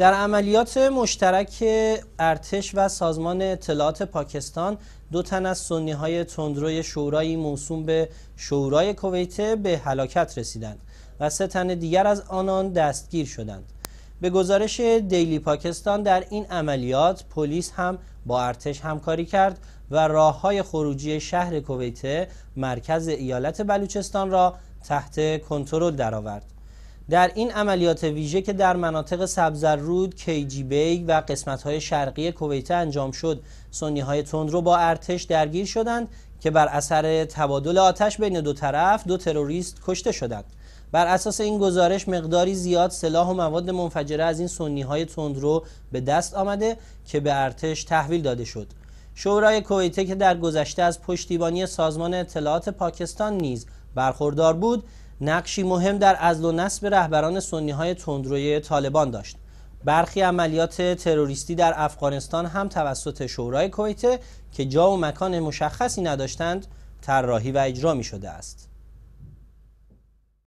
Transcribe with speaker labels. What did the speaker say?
Speaker 1: در عملیات مشترک ارتش و سازمان اطلاعات پاکستان دو تن از سنی های تندروی شورای موسوم به شورای کویت به هلاکت رسیدند و سه تن دیگر از آنان دستگیر شدند به گزارش دیلی پاکستان در این عملیات پلیس هم با ارتش همکاری کرد و راه های خروجی شهر کویت مرکز ایالت بلوچستان را تحت کنترل درآورد در این عملیات ویژه که در مناطق سبزرود، کیجی بیگ و های شرقی کویت انجام شد، های تندرو با ارتش درگیر شدند که بر اثر تبادل آتش بین دو طرف دو تروریست کشته شدند. بر اساس این گزارش مقداری زیاد سلاح و مواد منفجره از این های تندرو به دست آمده که به ارتش تحویل داده شد. شورای کویته که در گذشته از پشتیبانی سازمان اطلاعات پاکستان نیز برخوردار بود نقشی مهم در ازل و نصب رهبران سنی های تندروی طالبان داشت برخی عملیات تروریستی در افغانستان هم توسط شورای کویته که جا و مکان مشخصی نداشتند طراحی و اجرا می شده است